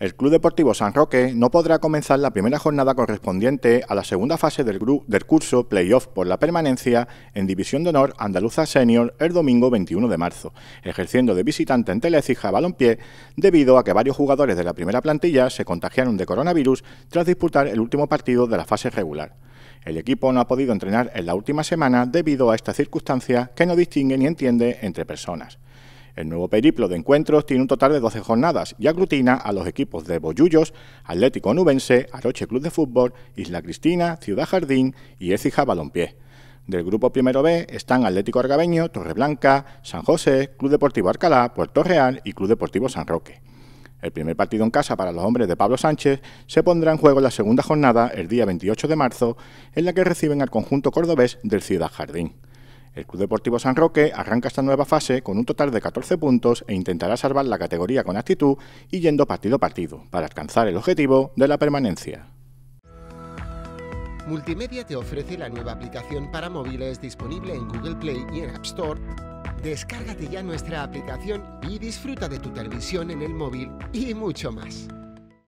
El Club Deportivo San Roque no podrá comenzar la primera jornada correspondiente a la segunda fase del, del curso Playoff por la permanencia en División de Honor Andaluza Senior el domingo 21 de marzo, ejerciendo de visitante en Telecija Balompié debido a que varios jugadores de la primera plantilla se contagiaron de coronavirus tras disputar el último partido de la fase regular. El equipo no ha podido entrenar en la última semana debido a esta circunstancia que no distingue ni entiende entre personas. El nuevo periplo de encuentros tiene un total de 12 jornadas y aglutina a los equipos de Boyullos, Atlético Nubense, Aroche Club de Fútbol, Isla Cristina, Ciudad Jardín y Écija Balompié. Del grupo Primero B están Atlético Argabeño, Torreblanca, San José, Club Deportivo Arcalá, Puerto Real y Club Deportivo San Roque. El primer partido en casa para los hombres de Pablo Sánchez se pondrá en juego en la segunda jornada, el día 28 de marzo, en la que reciben al conjunto cordobés del Ciudad Jardín. El Club Deportivo San Roque arranca esta nueva fase con un total de 14 puntos e intentará salvar la categoría con actitud y yendo partido a partido para alcanzar el objetivo de la permanencia. Multimedia te ofrece la nueva aplicación para móviles disponible en Google Play y en App Store. Descárgate ya nuestra aplicación y disfruta de tu televisión en el móvil y mucho más.